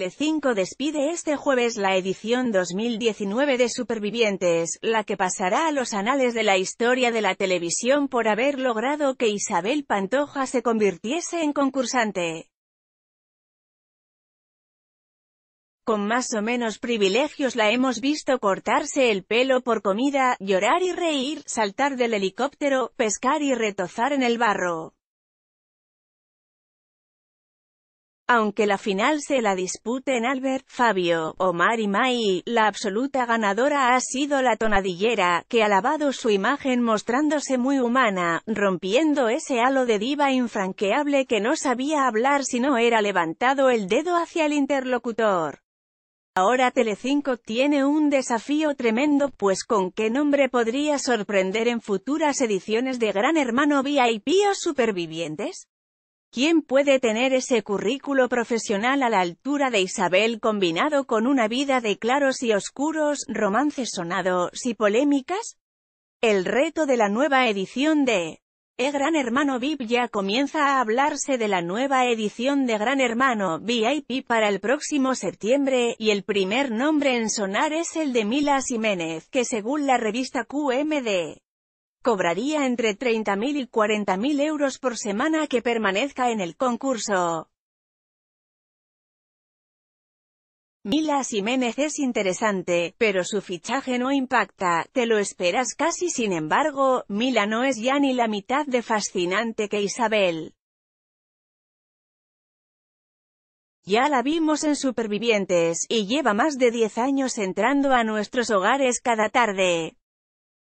BL5 despide este jueves la edición 2019 de Supervivientes, la que pasará a los anales de la historia de la televisión por haber logrado que Isabel Pantoja se convirtiese en concursante. Con más o menos privilegios la hemos visto cortarse el pelo por comida, llorar y reír, saltar del helicóptero, pescar y retozar en el barro. Aunque la final se la dispute en Albert, Fabio, Omar y Mai, la absoluta ganadora ha sido la tonadillera, que ha lavado su imagen mostrándose muy humana, rompiendo ese halo de diva infranqueable que no sabía hablar si no era levantado el dedo hacia el interlocutor. Ahora Telecinco tiene un desafío tremendo, pues con qué nombre podría sorprender en futuras ediciones de Gran Hermano VIP o Supervivientes. ¿Quién puede tener ese currículo profesional a la altura de Isabel combinado con una vida de claros y oscuros, romances sonados y polémicas? El reto de la nueva edición de El Gran Hermano VIP ya comienza a hablarse de la nueva edición de Gran Hermano VIP para el próximo septiembre, y el primer nombre en sonar es el de Mila Jiménez, que según la revista QMD, cobraría entre 30.000 y 40.000 euros por semana que permanezca en el concurso. Mila Jiménez es interesante, pero su fichaje no impacta, te lo esperas casi sin embargo, Mila no es ya ni la mitad de fascinante que Isabel. Ya la vimos en Supervivientes, y lleva más de 10 años entrando a nuestros hogares cada tarde.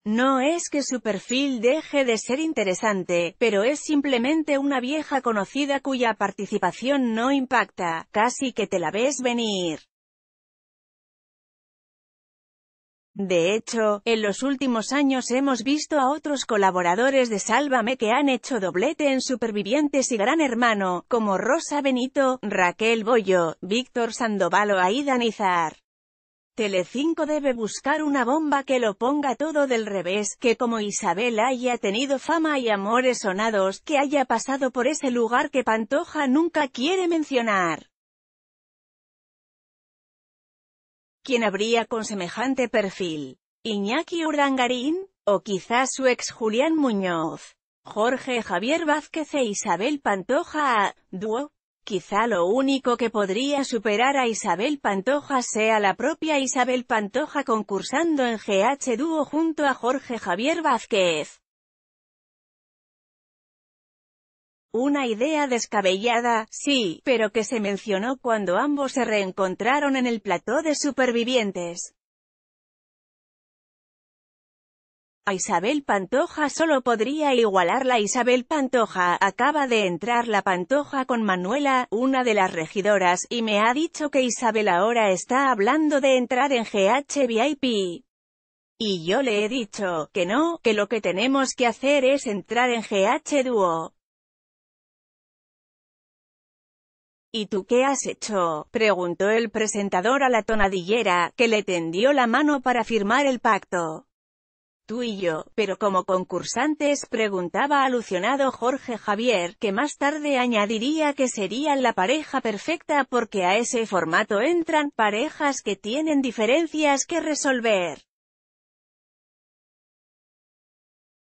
No es que su perfil deje de ser interesante, pero es simplemente una vieja conocida cuya participación no impacta, casi que te la ves venir. De hecho, en los últimos años hemos visto a otros colaboradores de Sálvame que han hecho doblete en Supervivientes y Gran Hermano, como Rosa Benito, Raquel Bollo, Víctor Sandoval o Aida Nizar. Telecinco debe buscar una bomba que lo ponga todo del revés, que como Isabel haya tenido fama y amores sonados, que haya pasado por ese lugar que Pantoja nunca quiere mencionar. ¿Quién habría con semejante perfil? ¿Iñaki Urdangarín? ¿O quizás su ex Julián Muñoz? Jorge Javier Vázquez e Isabel Pantoja, dúo, Quizá lo único que podría superar a Isabel Pantoja sea la propia Isabel Pantoja concursando en GH Dúo junto a Jorge Javier Vázquez. Una idea descabellada, sí, pero que se mencionó cuando ambos se reencontraron en el plató de supervivientes. A Isabel Pantoja solo podría igualarla Isabel Pantoja, acaba de entrar la Pantoja con Manuela, una de las regidoras, y me ha dicho que Isabel ahora está hablando de entrar en GH VIP. Y yo le he dicho, que no, que lo que tenemos que hacer es entrar en GH Duo. ¿Y tú qué has hecho? preguntó el presentador a la tonadillera, que le tendió la mano para firmar el pacto tú y yo, pero como concursantes preguntaba alucinado Jorge Javier, que más tarde añadiría que serían la pareja perfecta porque a ese formato entran parejas que tienen diferencias que resolver.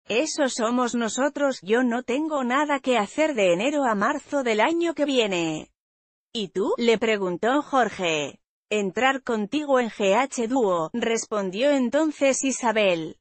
Eso somos nosotros, yo no tengo nada que hacer de enero a marzo del año que viene. ¿Y tú? le preguntó Jorge. Entrar contigo en GH Dúo, respondió entonces Isabel.